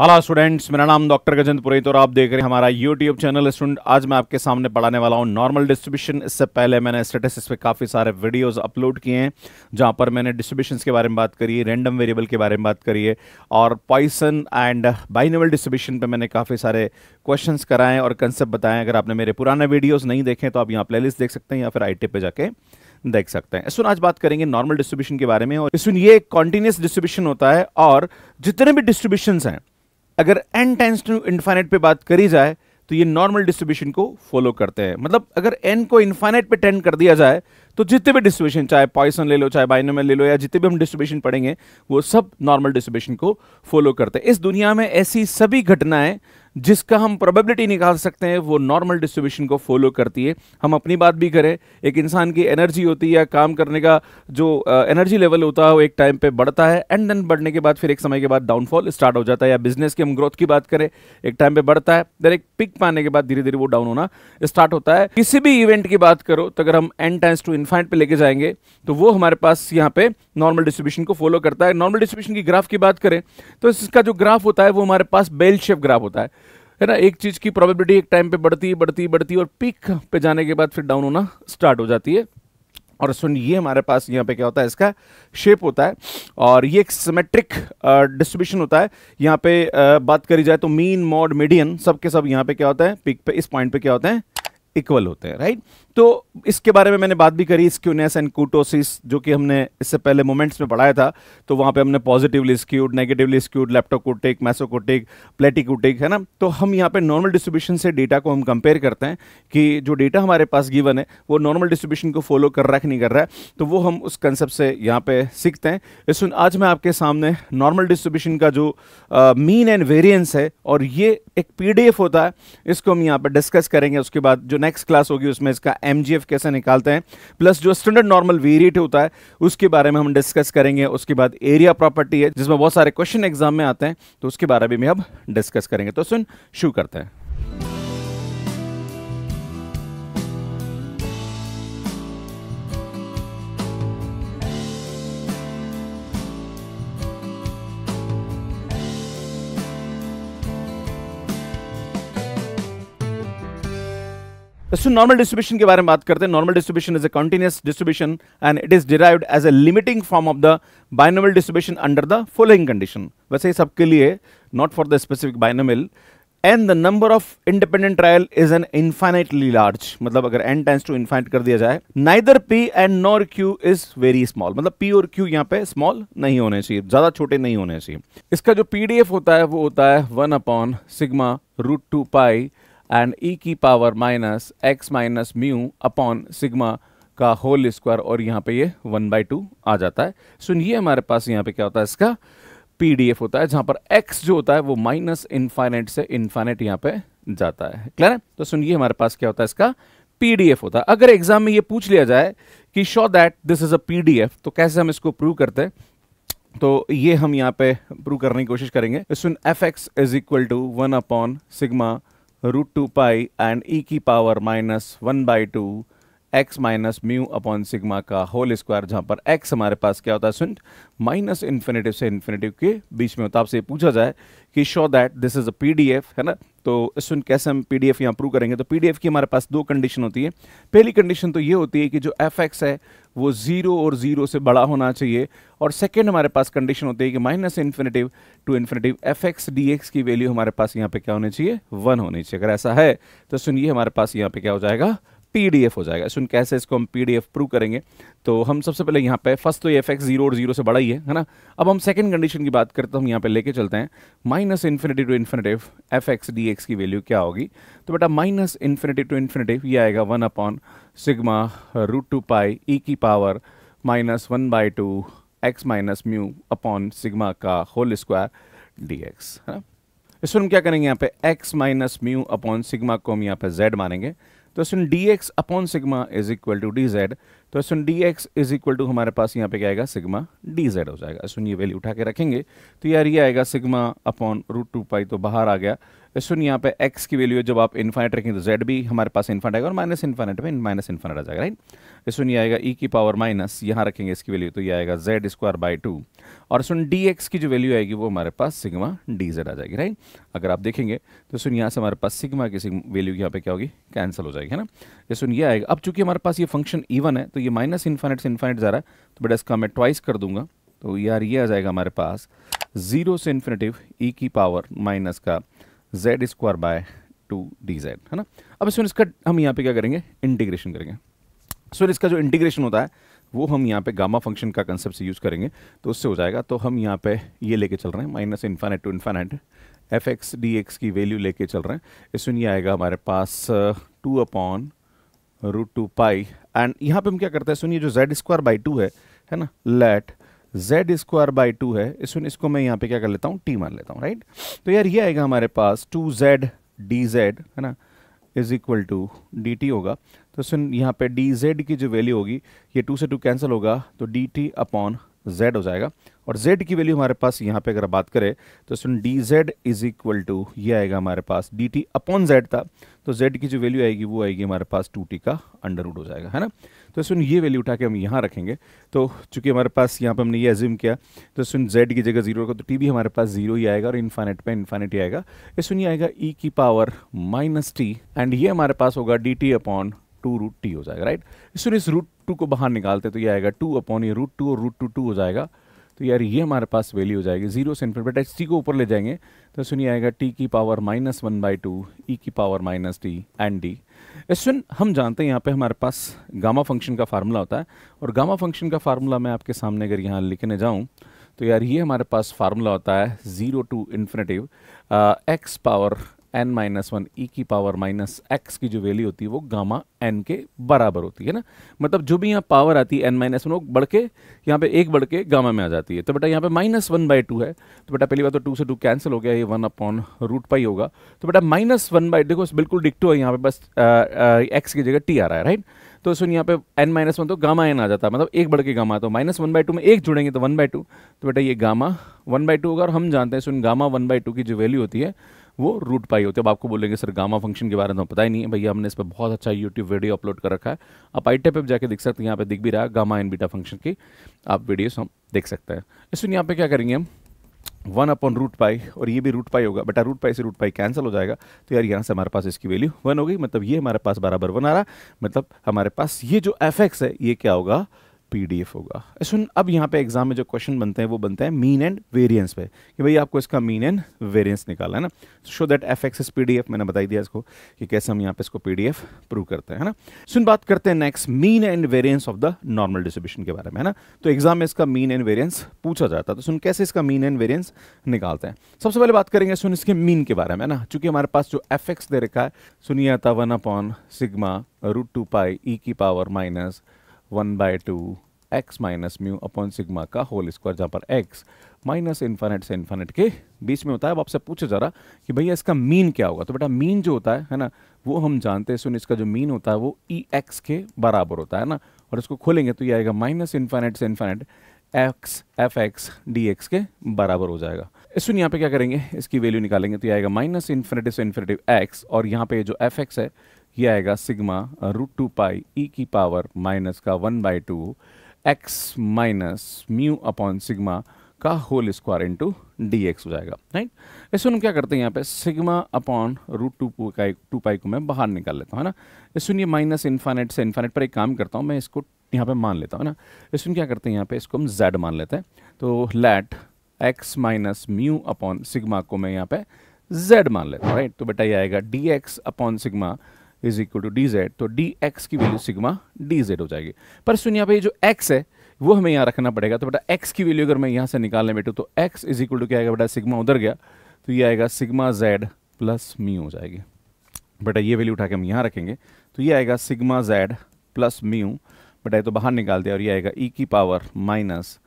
hello students मेरा नाम doctor Gajendra पुरोहित तो और आप देख रहे हैं हमारा यूट्यूब चैनल स्टूडेंट आज मैं आपके सामने पढ़ाने वाला हूँ नॉर्मल डिस्ट्रीब्यूशन इससे पहले मैंने स्टेटस पे काफ़ी सारे वीडियोस अपलोड किए हैं जहाँ पर मैंने डिस्ट्रीब्यूशन के बारे में बात करी है रेंडम वेरिएबल के बारे में बात करी है और पॉइसन एंड बाइनवल डिस्ट्रीब्यूशन पर मैंने काफ़ी सारे क्वेश्चन कराएं और कंसेप्ट बताएं अगर आपने मेरे पुराने वीडियोज़ नहीं देखे तो आप यहाँ प्ले देख सकते हैं या फिर आई पे जाके देख सकते हैं सुन आज बात करेंगे नॉर्मल डिस्ट्रीब्यूशन के बारे में और सुन ये कॉन्टिन्यूस डिस्ट्रीब्यूशन होता है और जितने भी डिस्ट्रीब्यूशन हैं अगर एन टेंस टू इन्फाइनाइट पे बात करी जाए तो ये नॉर्मल डिस्ट्रीब्यूशन को फॉलो करते हैं मतलब अगर एन को इन्फाइनाइट पे टेंड कर दिया जाए तो जितने भी डिस्ट्रीब्यूशन चाहे पॉइसन ले लो चाहे बाइनोमल ले लो या जितने भी हम डिस्ट्रीब्यूशन पढ़ेंगे वो सब नॉर्मल डिस्ट्रीब्यूशन को फॉलो करते हैं इस दुनिया में ऐसी सभी घटनाएं जिसका हम प्रोबेबिलिटी निकाल सकते हैं वो नॉर्मल डिस्ट्रीब्यूशन को फॉलो करती है हम अपनी बात भी करें एक इंसान की एनर्जी होती है या काम करने का जो एनर्जी लेवल होता है वो एक टाइम पे बढ़ता है एंड देन बढ़ने के बाद फिर एक समय के बाद डाउनफॉल स्टार्ट हो जाता है या बिजनेस की हम ग्रोथ की बात करें एक टाइम पे बढ़ता है देन एक पिक पाने के बाद धीरे धीरे वो डाउन होना स्टार्ट होता है किसी भी इवेंट की बात करो तो अगर हम एंड टाइम्स टू इन्फाइट पर लेके जाएंगे तो वो हमारे पास यहाँ पे नॉर्मल डिस्ट्रीब्यूशन को फॉलो करता है नॉर्मल डिस्ट्रीब्यूशन की ग्राफ की बात करें तो इसका जो ग्राफ होता है वो हमारे पास बेल शेप ग्राफ होता है है ना एक चीज़ की प्रोबेबिलिटी एक टाइम पे बढ़ती बढ़ती बढ़ती और पीक पे जाने के बाद फिर डाउन होना स्टार्ट हो जाती है और सुन ये हमारे पास यहाँ पे क्या होता है इसका शेप होता है और ये एक सिमेट्रिक डिस्ट्रीब्यूशन होता है यहाँ पे आ, बात करी जाए तो मीन मॉड मीडियन सब के सब यहाँ पे क्या होता है पीक पे इस पॉइंट पे क्या होते हैं इक्वल होते हैं राइट तो इसके बारे में मैंने बात भी करी स्क्यूनेस एंड कूटोसिस जो कि हमने इससे पहले मोमेंट्स में पढ़ाया था तो वहाँ पे हमने positively skewed negatively skewed leptokurtic mesokurtic platykurtic है ना तो हम यहाँ पे नॉर्मल डिस्ट्रीब्यूशन से डेटा को हम कंपेयर करते हैं कि जो डेटा हमारे पास गिवन है वो नॉर्मल डिस्ट्रीब्यूशन को फॉलो कर रहा है कि नहीं कर रहा है तो वो हम उस कंसेप्ट से यहाँ पे सीखते हैं इस आज मैं आपके सामने नॉर्मल डिस्ट्रीब्यूशन का जो मीन एंड वेरियंस है और ये एक पी होता है इसको हम यहाँ पर डिस्कस करेंगे उसके बाद जो नेक्स्ट क्लास होगी उसमें इसका एम कैसे निकालते हैं प्लस जो स्टैंडर्ड नॉर्मल वेरिएट होता है उसके बारे में हम डिस्कस करेंगे उसके बाद एरिया प्रॉपर्टी है जिसमें बहुत सारे क्वेश्चन एग्जाम में आते हैं तो उसके बारे में भी हम डिस्कस करेंगे तो सुन शुरू करते हैं तो नॉर्मल डिस्ट्रीब्यूशन के बारे में बात करते हैं normal distribution is a continuous distribution and it is derived as a limiting form of the binomial distribution under the following condition वैसे ही सबके लिए not for the specific binomial and the number of independent trial is n infinitely large मतलब अगर n times to infinite कर दिया जाए neither p and nor q is very small मतलब पी और क्यू यहाँ पे स्मॉल नहीं होने चाहिए ज्यादा छोटे नहीं होने चाहिए इसका जो पी डी एफ होता है वो होता है one upon sigma root two pi and e e की power minus x minus mu upon sigma का होल स्क्वायर और यहाँ पे ये वन बाई टू आ जाता है सुनिए ये हमारे पास यहाँ पे क्या होता है इसका पीडीएफ होता है जहाँ पर एक्स जो होता है वो माइनस इन्फाइनेट से इन्फाइनेट यहाँ पे जाता है क्लियर है तो सुनिए हमारे पास क्या होता है इसका पीडीएफ होता है अगर एग्जाम में ये पूछ लिया जाए कि show that this is a PDF तो कैसे हम इसको प्रूव करते हैं तो ये हम यहाँ पे प्रूव करने की कोशिश करेंगे सुन f x is equal to one upon sigma root 2 pi and e ki power minus 1 by 2 x minus mu upon sigma का होल स्क्वायर जहां पर x हमारे पास क्या होता है स्टूडेंट माइनस इन्फिनेटिव से इन्फिनेटिव के बीच में होता है आपसे पूछा जाए कि show that this is a PDF है ना तो स्टूडेंट कैसे हम पीडीएफ यहां प्रूव करेंगे तो पीडीएफ की हमारे पास दो कंडीशन होती है पहली कंडीशन तो ये होती है कि जो एफ है वो जीरो और जीरो से बड़ा होना चाहिए और सेकेंड हमारे पास कंडीशन होती है कि minus infinitive to infinitive f x की वैल्यू हमारे पास यहाँ पे क्या होनी चाहिए वन होनी चाहिए अगर ऐसा है तो सुनिए हमारे पास यहाँ पे क्या हो जाएगा पीडीएफ हो जाएगा सुन कैसे इसको हम पीडीएफ प्रूव करेंगे तो हम सबसे पहले यहाँ पे फर्स्ट तो ये एफ एक्स जीरो और जीरो से बड़ा ही है है ना अब हम सेकंड कंडीशन की बात करते हैं हम यहाँ पे लेके चलते हैं minus infinity to infinitive f x d x की वैल्यू क्या होगी तो बेटा माइनस इन्फिनिटी टू इन्फिनेटिव ये आएगा one upon sigma root two pi e की power minus one by two x minus mu upon sigma का होल स्क्वायर डी एक्स है ना इसमें हम क्या करेंगे यहाँ पे x minus mu upon sigma को हम यहाँ पे जेड मानेंगे तो s d x upon sigma is equal to d z तो s d x is equal to हमारे पास यहाँ पे क्या आएगा सिग्मा डी जेड हो जाएगा एस ये वैल्यू उठा के रखेंगे तो यार ये आएगा sigma upon root two pi तो बाहर आ गया तो सुन यहाँ पे एक्स की वैल्यू जब आप इन्फाइनेट रखेंगे तो जेड भी हमारे पास इन्फाइनेट आएगा और माइनस इन्फाइनेट में माइनस इन्फाइनेट आ जाएगा राइट इसमें तो ये आएगा ई e की पावर माइनस यहाँ रखेंगे इसकी वैल्यू तो ये आएगा जेड स्क्वायर बाई टू और सुन डी एक्स की जो वैल्यू आएगी वो हमारे पास सिग्मा डी जेड आ जाएगी राइट अगर आप देखेंगे तो सुन यहाँ से हमारे पास सिग्मा की वैल्यू यहाँ पे क्या होगी कैंसिल हो जाएगी है ना ये सुन ये आएगा अब चूंकि हमारे पास ये फंक्शन ईवन है तो ये माइनस इन्फाइनेट से इन्फाइनेट जा रहा है तो बेटा इसका मैं ट्वाइस कर दूंगा तो यार ये आ जाएगा हमारे पास जीरो से इन्फिनेटिव ई e की पावर माइनस का z square by two d z है ना अब इसमें इसका हम यहाँ पे क्या करेंगे इंटीग्रेशन करेंगे सो इसका जो इंटीग्रेशन होता है वो हम यहाँ पे गामा फंक्शन का कंसेप्ट से यूज़ करेंगे तो उससे हो जाएगा तो हम यहाँ पे ये लेके चल रहे हैं minus infinite to infinite f x d x की वैल्यू लेके चल रहे हैं इसमें ये आएगा हमारे पास two upon root two pi and यहाँ पे हम क्या करते हैं सुनिए जो जेड स्क्वायर बाई टू है है ना let z square by two है इसमें इसको मैं यहाँ पे क्या कर लेता हूँ टी मान लेता हूँ राइट तो यार ये आएगा हमारे पास टू जेड डी जेड है ना is equal to d t होगा तो सुन यहाँ पे डी जेड की जो वैल्यू होगी ये टू से टू कैंसिल होगा तो डी टी अपॉन जेड हो जाएगा और जेड की वैल्यू हमारे पास यहाँ पे अगर बात करें तो सुन d z is equal to ये आएगा हमारे पास डी टी अपॉन जेड था तो जेड की जो वैल्यू आएगी वो आएगी हमारे पास टू टी का अंडर रूट हो जाएगा है ना तो सुन ये वैल्यू उठा के हम यहाँ रखेंगे तो चूंकि हमारे पास यहाँ पर हमने ये एज्यूम किया तो सुन जेड की जगह जीरो रखो तो टी भी हमारे पास जीरो ही आएगा और इन्फानेट पे इन्फानेट ही आएगा ये सुन ये आएगा ई e की पावर माइनस टी एंड ये हमारे पास होगा d t upon two root t हो जाएगा राइट सुन इस रूट टू को बाहर निकालते तो ये आएगा टू अपॉन ये रूट टू और रूट टू टू हो जाएगा तो यार ये हमारे पास वैल्यू हो जाएगी जीरो से इन्फिनिटी बट टी को ऊपर ले जाएंगे तो सुनिए आएगा टी की power minus one by two e की power minus t and d सुन हम जानते हैं यहाँ पे हमारे पास गामा फंक्शन का फार्मूला होता है और गामा फंक्शन का फार्मूला मैं आपके सामने अगर यहाँ लिखने जाऊँ तो यार ये हमारे पास फार्मूला होता है zero to infinitive x power n minus one e की पावर माइनस एक्स की जो वैल्यू होती है वो गामा एन के बराबर होती है ना मतलब जो भी यहाँ पावर आती है एन माइनस वन वो बढ़ के यहाँ पे एक बढ़ के गामा में आ जाती है तो बेटा यहाँ पे माइनस वन बाई टू है तो बेटा पहली बार तो टू से टू कैंसिल हो गया ये वन अपॉन रूट पाई होगा तो बेटा माइनस वन बाई देखो बिल्कुल डिक्टो है यहाँ पे बस एक्स की जगह टी आ रहा है राइट तो सुन यहाँ पे एन माइनस वन तो गामा एन आ जाता है मतलब एक बढ़ के गामा तो माइनस वन बाई टू में एक जुड़ेंगे तो वन बाई टू तो बेटा ये गामा वन बाई टू होगा और हम जानते हैं सुन गामा वन बाई टू की जो वैल्यू होती है वो रूट पाई होती है अब आपको बोलेंगे सर गामा फंक्शन के बारे में तो पता ही नहीं है भैया हमने इस पर बहुत अच्छा यूट्यूब वीडियो अपलोड कर रखा है आप आई टेप जाके देख सकते हैं यहाँ पे दिख भी रहा है गामा एंड बीटा फंक्शन की आप वीडियोस हम देख सकते हैं इसमें यहाँ पे क्या करेंगे हम वन अपॉन रूट पाई और ये भी रूट पाई होगा बेटा रूट पाई से रूट पाई कैंसिल हो जाएगा तो यार यहाँ से हमारे पास इसकी वैल्यू वन हो गई मतलब ये हमारे पास बराबर वन आ रहा मतलब हमारे पास ये जो एफ है ये क्या होगा पीडीएफ होगा सुन अब यहाँ पे एग्जाम में जो क्वेश्चन बनते हैं वो बनते हैं मीन एंड वेरिएंस पे कि भाई आपको इसका मीन एंड वेरिएंस निकालना है ना show that f x PDF मैंने बताई दिया इसको कि कैसे हम यहाँ पे इसको पीडीएफ प्रूव करते हैं ना सुन बात करते हैं next mean and variance of the normal distribution के बारे में है ना तो एग्जाम में इसका मीन एंड वेरियंस पूछा जाता है तो सुन कैसे इसका मीन एंड वेरियंस निकालते हैं सबसे पहले बात करेंगे सुन इसके मीन के बारे में ना चूंकि हमारे पास जो एफ एक्स दे रखा है सुनिए था one upon sigma root two pi e की power minus one by two x minus mu upon sigma का होल स्क्वायर जहाँ पर एक्स माइनस इन्फानेट से इन्फानेट के बीच में होता है अब आपसे पूछे जा रहा कि भैया इसका मीन क्या होगा तो बेटा मीन जो होता है है ना वो हम जानते हैं सुन इसका जो मीन होता है वो ई e एक्स के बराबर होता है ना और इसको खोलेंगे तो ये आएगा माइनस इन्फानेट से infinite x f x d x के बराबर हो जाएगा सुन यहाँ पे क्या करेंगे इसकी वैल्यू निकालेंगे तो ये आएगा माइनस इन्फिनेट से इन्फिनेटिव एक्स और यहाँ पे जो एफ एक्स है ये आएगा sigma root two pi e e की पावर माइनस का one by two x minus mu upon sigma का whole square into d x हो जाएगा राइट इसमें हम क्या करते हैं यहाँ पे सिग्मा अपॉन रूट टू का टू पाई को मैं बाहर निकाल लेता हूँ है ना इसमें ये माइनस इन्फानेट से इन्फानेट पर एक काम करता हूँ मैं इसको यहाँ पे मान लेता हूँ ना इसमें क्या करते हैं यहाँ पे इसको हम जेड मान लेते हैं तो let x minus mu upon sigma को मैं यहाँ पे जेड मान लेता हूँ राइट तो बेटा ये आएगा d x upon sigma is equal to d z तो डी एक्स की वैल्यू सिग्मा डी जेड हो जाएगी पर सुन यहाँ पे जो एक्स है वो हमें यहाँ रखना पड़ेगा तो बेटा एक्स की वैल्यू अगर मैं यहाँ से निकालने बैठूँ तो एक्स इज इक्वल टू क्या आएगा बेटा सिग्मा उधर गया तो ये आएगा सिग्मा जेड प्लस मी हो जाएगी बेटा ये वैल्यू उठा के हम यहाँ रखेंगे तो ये आएगा सिग्मा जेड प्लस मी बेटा ये तो बाहर निकाल दिया और ये आएगा ई e की power minus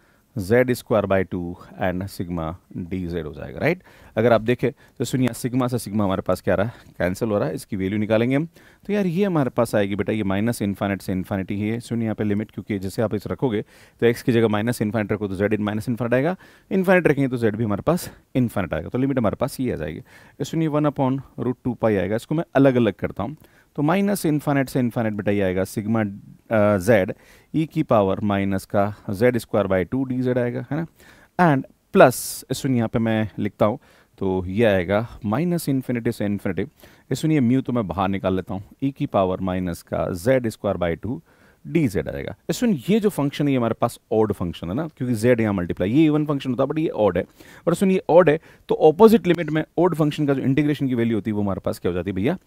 z square by two and sigma d z हो जाएगा राइट अगर आप देखें तो सुनिए सिग्मा से सिग्मा हमारे पास क्या रहा है कैंसिल हो रहा है इसकी वैल्यू निकालेंगे हम तो यार ये हमारे पास आएगी बेटा ये माइनस इन्फाइनेट से इन्फाइनिटी ही है सुनिए यहाँ पे लिमिट क्योंकि जैसे आप इस रखोगे तो एक्स की जगह माइनस इन्फाइनेट रखो तो जेड इन माइनस इन्फाइनेट आएगा इन्फाइनेट रखेंगे तो जेड भी हमारे पास इन्फाइनेट आएगा तो लिमिट हमारे पास ये आ जाएगी तो सुनिए one upon root two pi आएगा इसको मैं अलग अलग करता हूँ तो माइनस इन्फाइनेट से इन्फाइनेट बेटा ये आएगा sigma z uh, e e की पावर माइनस का z square by two d z आएगा है ना एंड प्लस सुनिए यहाँ पे मैं लिखता हूँ तो ये आएगा माइनस इन्फिनिटी से इन्फिनिटी सुनिए म्यू तो मैं बाहर निकाल लेता हूँ ई e की पावर माइनस का z square by two d z आएगा इसमें ये जो फंक्शन है ये हमारे पास ऑड फंक्शन है ना क्योंकि जेड यहाँ मल्टीप्लाई ये इवन फंक्शन होता है बट ये ऑड है और इसमें ये ऑड है तो ऑपोजिट लिमिट में ऑड फंक्शन का जो इंटीग्रेशन की वैल्यू होती है वो हमारे पास क्या हो जाती है भैया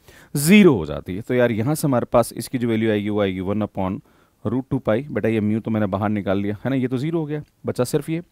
जीरो हो जाती है तो यार यहाँ से हमारे पास इसकी जो वैल्यू आएगी वो आएगी one upon root two pi बेटा ये म्यू तो मैंने बाहर निकाल लिया है ना ये तो जीरो हो गया बचा सिर्फ ये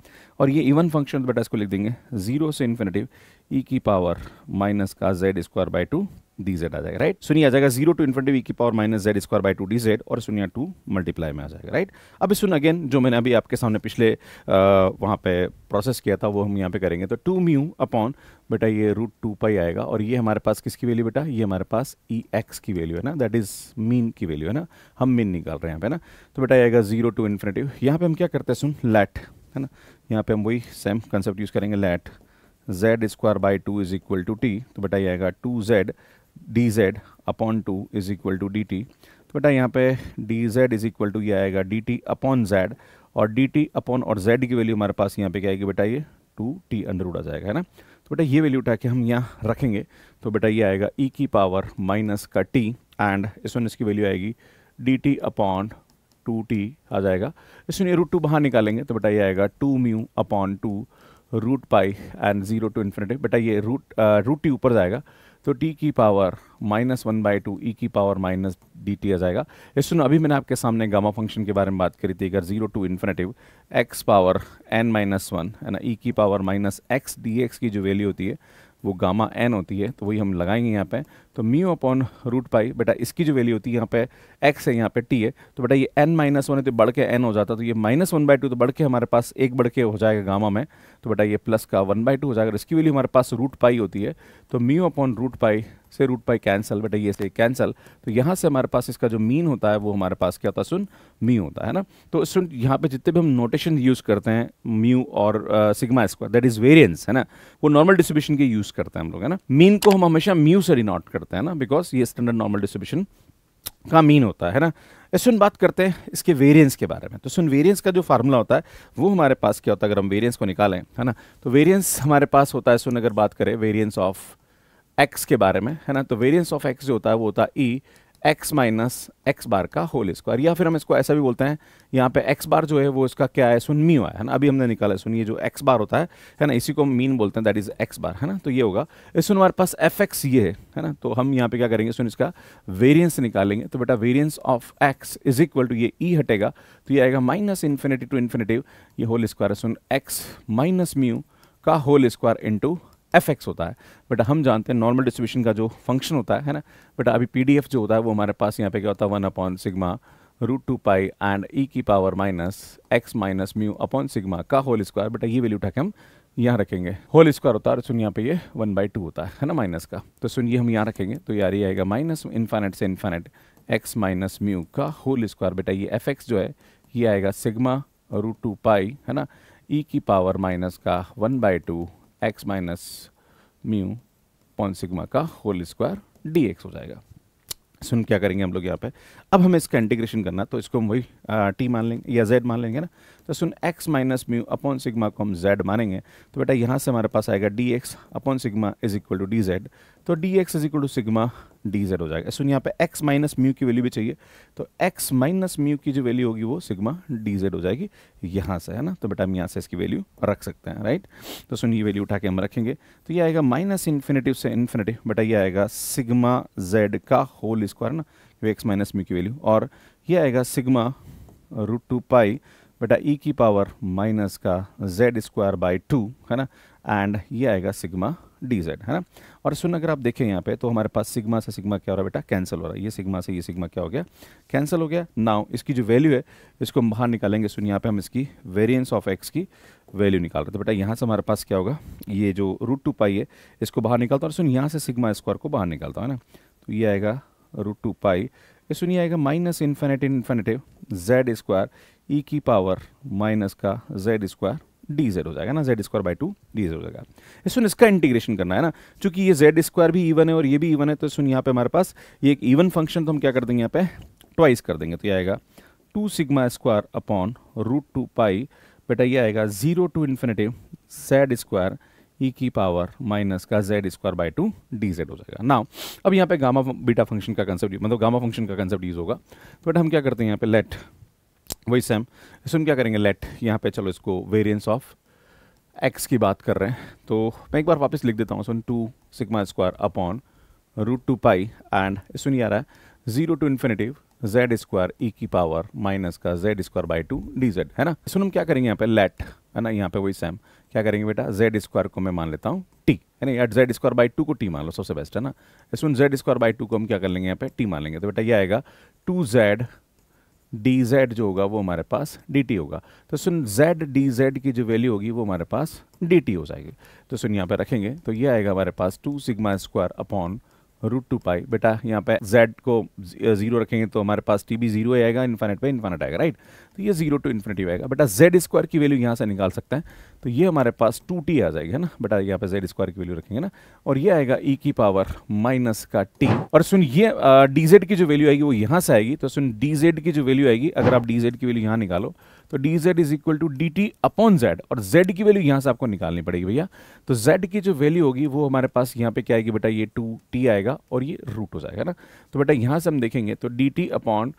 और ये इवन फंक्शन बेटा इसको लिख देंगे जीरो से इन्फिनेटिव ई e की पावर माइनस का z square by two d z आ जाएगा राइट सुनिए आ जाएगा जीरो टू इन्फिनिटी वी की power minus z square by two d z और सुनिया टू मल्टीप्लाई में आ जाएगा राइट अब सुन अगेन जो मैंने अभी आपके सामने पिछले वहाँ पे प्रोसेस किया था वो हम यहाँ पे करेंगे तो टू म्यू अपॉन बेटा ये रूट टू पाई आएगा और ये हमारे पास किसकी वैल्यू बेटा ये हमारे पास ई एक्स की वैल्यू है ना दैट इज मीन की वैल्यू है ना हम मीन निकाल रहे हैं यहाँ पे ना तो बेटा आएगा जीरो टू इन्फिनेटिव यहाँ पे हम क्या करते हैं सुन लेट है ना यहाँ पे हम वही सेम कंसेप्ट यूज़ करेंगे let z square by two is equal to t तो बेटा ये आएगा two z d z upon two is equal to d t तो बेटा यहाँ पे d z is equal to ये आएगा डी टी अपॉन जेड और डी टी अपॉन और जेड की वैल्यू हमारे पास यहाँ पे क्या आएगी बेटा ये टू टी अंदर उड़ा जाएगा है ना तो बेटा ये वैल्यू उठा के हम यहाँ रखेंगे तो बेटा ये आएगा ई e की पावर माइनस का टी एंड इस वन इसकी वैल्यू आएगी d t upon two t आ जाएगा इसमें रूट टू बाहर निकालेंगे तो बेटा ये आएगा two mu upon two root pi and zero to infinity बेटा ये रूट रूट टी ऊपर जाएगा तो टी की power minus one by two e की पावर माइनस डी टी आ जाएगा सुनो अभी मैंने आपके सामने गामा फंक्शन के बारे में बात करी थी अगर zero to infinitive x power n minus one है ना ई e की power minus x d x की जो वैल्यू होती है वो गामा एन होती है तो वही हम लगाएंगे यहाँ पे तो म्यू अपॉन रूट पाई बेटा इसकी जो वैल्यू होती है यहाँ पे एक्स है यहाँ पे टी है तो बेटा ये एन माइनस वन है तो बढ़ के एन हो जाता तो ये माइनस वन बाई टू तो बढ़ के हमारे पास एक बढ़ के हो जाएगा गामा में तो बेटा ये प्लस का वन बाई टू हो जाएगा इसकी वैल्यू हमारे पास रूट पाई होती है तो म्यू अपॉन रूट पाई से रूट पाई कैंसल बेटा ये से कैंसल तो यहाँ से हमारे पास इसका जो मीन होता है वो हमारे पास क्या होता है सुन म्यू होता है ना तो सुन यहाँ पे जितने भी हम नोटेशन यूज़ करते हैं म्यू और sigma square that is variance है ना वो नॉर्मल डिस्ट्रीब्यूशन के यूज़ करते हैं हम लोग है ना मीन को हम हमेशा म्यू से डिनोट करते हैं करते हैं ना बिकॉज ये स्टैंडर्ड नॉर्मल डिस्ट्रीब्यूशन का मीन होता है ना सुन बात करते हैं इसके वेरिएंस के बारे में तो सुन वेरिएंस का जो फार्मूला होता है वो हमारे पास क्या होता है अगर हम वेरिएंस को निकालें है ना तो वेरिएंस हमारे पास होता है सुन अगर बात करें वेरिएंस ऑफ एक्स के बारे में है ना तो वेरिएंस ऑफ एक्स जो होता है वो होता है e e, x minus x bar का होल स्क्वायर या फिर हम इसको ऐसा भी बोलते हैं यहाँ पे एक्स बार जो है वो इसका क्या है सुन मी हुआ है ना अभी हमने निकाला है सुन ये जो एक्स बार होता है है ना इसी को मीन बोलते हैं दैट इज एक्स बार है ना तो ये होगा सुन हमारे पास एफ एक्स ये है है ना तो हम यहाँ पे क्या करेंगे सुन इसका वेरियंस निकालेंगे तो बेटा variance of x is equal to ये ई e हटेगा तो ये आएगा माइनस इन्फिनेटिव टू इन्फिनेटिव ये होल स्क्वायर सुन एक्स माइनस म्यू का whole square into f x होता है बट हम जानते हैं नॉर्मल डिस्ट्रीब्यूशन का जो फंक्शन होता है है ना बट अभी पी डी एफ जो होता है वो हमारे पास यहाँ पे क्या होता है one upon sigma root two pi and e की power minus x minus mu upon sigma का होल स्क्वायर बेटा ये वैल्यू उठा के हम यहाँ रखेंगे होल स्क्वायर होता है सुन यहाँ पे ये वन बाई टू होता है है ना माइनस का तो सुन ये हम यहाँ रखेंगे तो यार ये आएगा माइनस इन्फाइनेट से इन्फाइनेट एक्स माइनस म्यू का होल स्क्वायर बेटा ये एफ एक्स जो है ये आएगा सिग्मा रूट टू पाई है ना ई e की पावर माइनस का one by two x minus mu upon sigma का होल स्क्वायर डी एक्स हो जाएगा सुन क्या करेंगे हम लोग यहाँ पे अब हमें इसका इंटीग्रेशन करना तो इसको हम वही टी मान लेंगे या जेड मान लेंगे ना तो सुन x minus mu upon sigma को हम जेड मानेंगे तो बेटा यहाँ से हमारे पास आएगा d x upon sigma is equal to d z तो d x is equal to sigma d z हो जाएगा सुनिए यहाँ पे एक्स माइनस म्यू की वैल्यू भी चाहिए तो एक्स माइनस म्यू की जो वैल्यू होगी वो सिग्मा डी जेड हो जाएगी यहाँ से है ना तो बेटा हम यहाँ से इसकी वैल्यू रख सकते हैं राइट तो सुनिए वैल्यू उठा के हम रखेंगे तो ये आएगा माइनस इन्फिनेटिव से इन्फिनेटिव बेटा ये आएगा सिग्मा जेड का होल स्क्वायर ना एक्स माइनस म्यू की वैल्यू और ये आएगा सिग्मा रूट टू पाई बेटा ई e की पावर माइनस का जेड स्क्वायर बाई टू है ना एंड ये आएगा सिग्मा डी जेड है ना और सुन अगर आप देखें यहाँ पे तो हमारे पास सिग्मा से सिग्मा क्या हो रहा है बेटा कैंसिल हो रहा है ये सिग्मा से ये सिग्मा क्या हो गया कैंसिल हो गया नाउ इसकी जो वैल्यू है इसको हम बाहर निकालेंगे सुन यहाँ पे हम इसकी वेरियंस ऑफ एक्स की वैल्यू निकाल रहे थे बेटा यहाँ से हमारे पास क्या होगा ये जो रूट टू पाई है इसको बाहर निकालता हूँ और सुन यहाँ से सिग्मा स्क्वायर को बाहर निकालता हूँ है ना तो ये आएगा रूट टू पाई ये सुनिए आएगा minus infinitive infinitive z square e की पावर माइनस का जेड स्क्वायर डी जेड हो जाएगा ना z square by two d z हो जाएगा इस सुन इसका इंटीग्रेशन करना है ना चूंकि ये जेड स्क्वायर भी इवन है और ये भी इवन है तो सुन यहाँ पे हमारे पास ये एक इवन फंक्शन तो हम क्या कर देंगे यहाँ पे ट्वाइस कर देंगे तो ये आएगा two sigma square upon root two pi बेटा ये आएगा zero to infinitive z square e की पावर माइनस का z square by two d z हो जाएगा ना अब यहाँ पे गामा बीटा फंक्शन का कंसेप्ट मतलब गामा फंक्शन का कंसेप्ट यूज होगा तो बेटा हम क्या करते हैं यहाँ पे लेट वही सेम इसमें क्या करेंगे लेट यहाँ पे चलो इसको वेरिएंस ऑफ एक्स की बात कर रहे हैं तो मैं एक बार वापस लिख देता हूँ सुन two sigma square upon root two pi and इसमें नहीं आ रहा है zero to infinitive z square e की पावर माइनस का z square by two d z है ना सुन हम क्या करेंगे यहाँ पे लेट है ना यहाँ पे वही सेम क्या करेंगे बेटा जेड स्क्वायर को मैं मान लेता हूँ टी है ना at z square by two को टी मान लो सबसे बेस्ट है ना इसमें जेड स्क्वायर बाई टू को हम क्या कर लेंगे यहाँ पे टी मान लेंगे तो बेटा ये आएगा टू जेड डी जेड जो होगा वो हमारे पास डी टी होगा तो सुन जेड डी जेड की जो वैल्यू होगी वो हमारे पास डी टी हो जाएगी तो सुन यहाँ पे रखेंगे तो ये आएगा हमारे पास two sigma square upon root two pi बेटा यहाँ पे z को जीरो रखेंगे तो हमारे पास टी बी जीरो आएगा इन्फानेट पे इन्फानेट आएगा राइट तो ये जीरो टू इन्फिनिटी आएगा बेटा जेड स्क्वायर की वैल्यू यहाँ से निकाल सकते हैं तो ये हमारे पास टू टी आ जाएगी है ना बेटा यहाँ पे जेड स्क्वायर की वैल्यू रखेंगे ना और ये आएगा ई e की पावर माइनस का टी और सुन ये डी जेड की जो वैल्यू आएगी वो यहाँ से आएगी तो सुन डी की जो वैल्यू आएगी अगर आप डी की वैल्यू यहाँ निकालो तो d z is equal to d t upon z और जेड की वैल्यू यहाँ से आपको निकालनी पड़ेगी भैया तो जेड की जो वैल्यू होगी वो हमारे पास यहाँ पे क्या आएगी बेटा ये टू टी आएगा और ये रूट हो जाएगा ना तो बेटा यहाँ से हम देखेंगे तो d t upon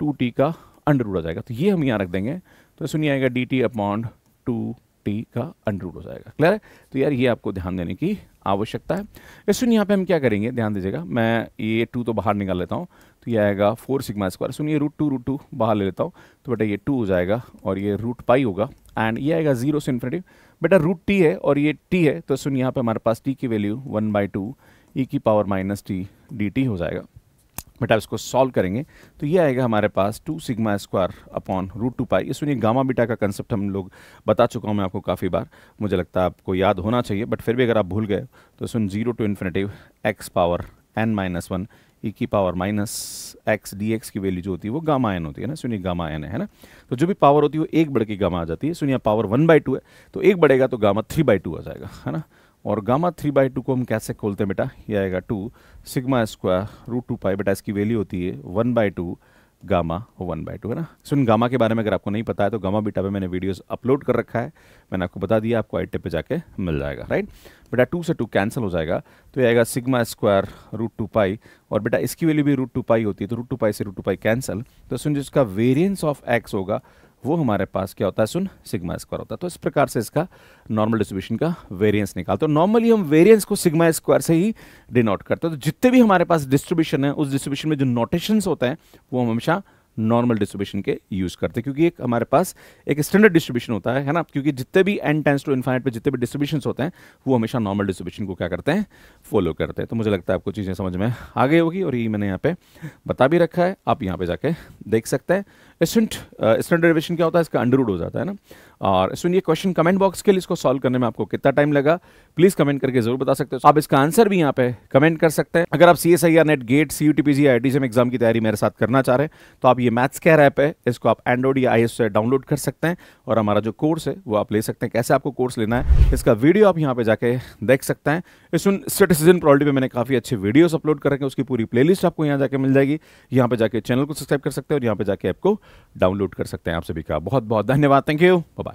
two t का अंडर रूट हो जाएगा तो ये हम यहाँ रख देंगे तो सुनिए आएगा d t upon two t का अंडर रूट हो जाएगा क्लियर है तो यार ये आपको ध्यान देने की आवश्यकता है सुनिए यहाँ पे हम क्या करेंगे ध्यान दीजिएगा मैं ये टू तो बाहर निकाल लेता हूँ तो यह आएगा फोर सिग्मा स्क्वायर सुनिए रूट टू रूट टू बाहर ले लेता हूँ तो बेटा ये टू हो जाएगा और ये रूट पाई होगा एंड ये आएगा जीरो से इन्फिनेटिव बेटा रूट टी है और ये टी है तो सुन यहाँ पे हमारे पास टी की value one by two e की power minus t d t हो जाएगा बेटा इसको सॉल्व करेंगे तो ये आएगा हमारे पास two sigma square upon root two pi ये सुनिए गामा बीटा का कंसेप्ट हम लोग बता चुका हूँ मैं आपको काफ़ी बार मुझे लगता है आपको याद होना चाहिए बट फिर भी अगर आप भूल गए तो सुन zero to infinitive x power n minus one e e की power minus x d x की वैल्यू जो होती है वो गामा एन होती है ना सुनिए गामा एन है ना तो जो भी पावर होती है वो एक बढ़ के गामा आ जाती है सुनिए पावर वन बाई टू है तो एक बढ़ेगा तो गामा थ्री बाई टू आ जाएगा है ना और गामा थ्री बाई टू को हम कैसे खोलते हैं बेटा ये आएगा two sigma square root two pi बेटा इसकी वैल्यू होती है one by two gamma one by two है ना सुन गामा के बारे में अगर आपको नहीं पता है तो गामा बीटा पे मैंने वीडियोस अपलोड कर रखा है मैंने आपको बता दिया आपको आई पे जाके मिल जाएगा राइट बेटा टू से टू कैंसिल हो जाएगा तो ये आएगा sigma square root two pi और बेटा इसकी वैल्यू भी रूट टू पाई होती है तो रूट टू पाई से रूट टू पाई कैंसिल तो सुन जिसका वेरियंस ऑफ एक्स होगा वो हमारे पास क्या होता है सुन सिग्मा स्क्वायर होता है तो इस प्रकार से इसका नॉर्मल डिस्ट्रीब्यूशन का वेरियंस निकालते हैं नॉर्मली हम वेरियंस को सिग्मा स्क्वायर से ही डिनोट करते हैं तो जितने भी हमारे पास डिस्ट्रीब्यूशन है उस डिस्ट्रीब्यूशन में जो नोटेशन होते हैं वो हम हमेशा नॉर्मल डिस्ट्रीब्यूशन के यूज करते हैं क्योंकि एक हमारे पास एक स्टैंडर्ड डिस्ट्रीब्यूशन होता है है ना क्योंकि जितने भी एन टेंस टू इन्फाइनेट पे जितने भी डिस्ट्रीब्यूशन होते हैं वो हमेशा नॉर्मल डिस्ट्रीब्यूशन को क्या करते हैं फॉलो करते हैं तो मुझे लगता है आपको चीज़ें समझ में आ गई होगी और ये मैंने यहाँ पे बता भी रखा है आप यहाँ पे जाके देख सकते हैं स्टूडेंट स्टैंडर्ड डेरिवेशन क्या होता है इसका अंडर रूट हो जाता है ना और स्टूडेंट ये क्वेश्चन कमेंट बॉक्स के लिए इसको सॉल्व करने में आपको कितना टाइम लगा प्लीज कमेंट करके जरूर बता सकते हो आप इसका आंसर भी यहाँ पे कमेंट कर सकते हैं अगर आप C S I R NET GATE C U T P I T M exam की तैयारी मेरे साथ करना चाह रहे हैं तो आप ये मैथ्स केयर ऐप है इसको आप एंड्रॉइड या आई से डाउनलोड कर सकते हैं और हमारा जो कोर्स है वो आप ले सकते हैं कैसे आपको कोर्स लेना है इसका वीडियो आप यहाँ पे जाके देख सकते हैं स्टूडेंट सिटीजन प्रॉलिटी पर मैंने काफी अच्छे वीडियोज अपलोड कर रखे हैं उसकी पूरी लिस्ट आपको यहाँ जाकर मिल जाएगी यहाँ पे जाके चैनल को सब्सक्राइब कर सकते हैं और यहाँ पे जाके आपको डाउनलोड कर सकते हैं आप सभी का बहुत बहुत धन्यवाद थैंक यू बाय